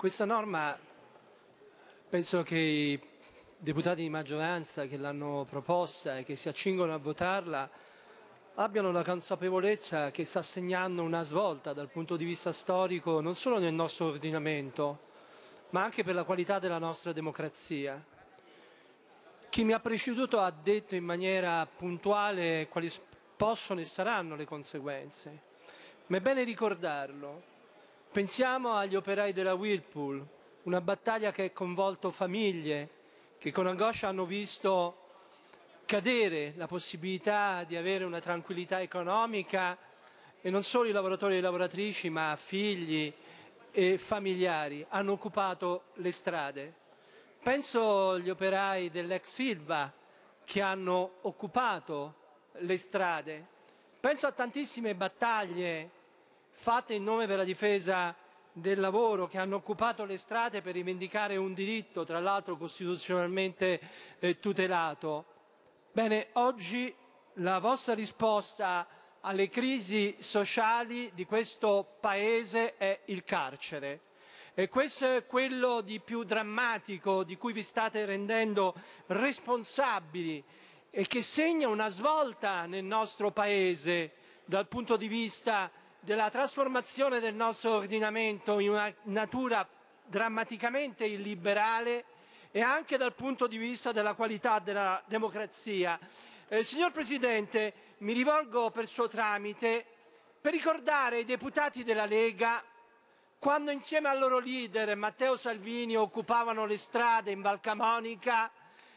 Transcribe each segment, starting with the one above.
Questa norma penso che i deputati di maggioranza che l'hanno proposta e che si accingono a votarla abbiano la consapevolezza che sta segnando una svolta dal punto di vista storico non solo nel nostro ordinamento, ma anche per la qualità della nostra democrazia. Chi mi ha preceduto ha detto in maniera puntuale quali possono e saranno le conseguenze, ma è bene ricordarlo Pensiamo agli operai della Whirlpool, una battaglia che ha coinvolto famiglie che con angoscia hanno visto cadere la possibilità di avere una tranquillità economica e non solo i lavoratori e le lavoratrici ma figli e familiari hanno occupato le strade. Penso agli operai dell'ex Silva che hanno occupato le strade. Penso a tantissime battaglie fatte in nome della difesa del lavoro, che hanno occupato le strade per rivendicare un diritto, tra l'altro costituzionalmente eh, tutelato. Bene, oggi la vostra risposta alle crisi sociali di questo Paese è il carcere. E questo è quello di più drammatico di cui vi state rendendo responsabili e che segna una svolta nel nostro Paese dal punto di vista della trasformazione del nostro ordinamento in una natura drammaticamente illiberale e anche dal punto di vista della qualità della democrazia. Eh, signor Presidente, mi rivolgo per suo tramite per ricordare ai deputati della Lega quando insieme al loro leader Matteo Salvini occupavano le strade in Valcamonica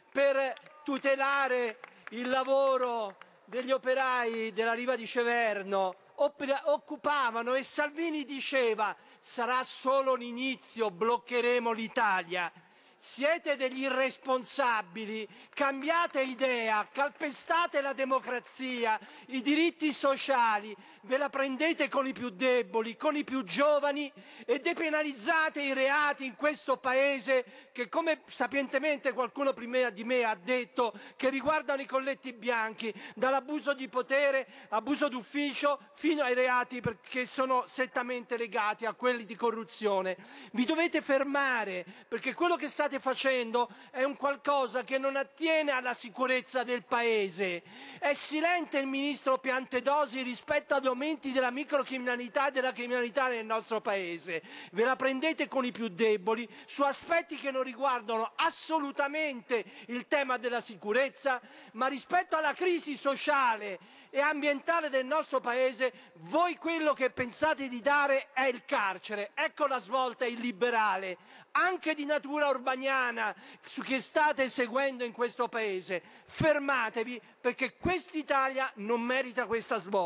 per tutelare il lavoro degli operai della riva di Ceverno occupavano e Salvini diceva sarà solo l'inizio, bloccheremo l'Italia. Siete degli irresponsabili, cambiate idea, calpestate la democrazia, i diritti sociali, ve la prendete con i più deboli, con i più giovani e depenalizzate i reati in questo Paese che, come sapientemente qualcuno prima di me ha detto, che riguardano i colletti bianchi, dall'abuso di potere, abuso d'ufficio, fino ai reati che sono strettamente legati a quelli di corruzione. Vi dovete fermare perché quello che sta state facendo è un qualcosa che non attiene alla sicurezza del Paese. È silente il ministro Piantedosi rispetto ad aumenti della microcriminalità e della criminalità nel nostro Paese. Ve la prendete con i più deboli su aspetti che non riguardano assolutamente il tema della sicurezza, ma rispetto alla crisi sociale e ambientale del nostro Paese, voi quello che pensate di dare è il carcere. Ecco la svolta illiberale, anche di natura urbaniana, che state seguendo in questo Paese. Fermatevi perché quest'Italia non merita questa svolta.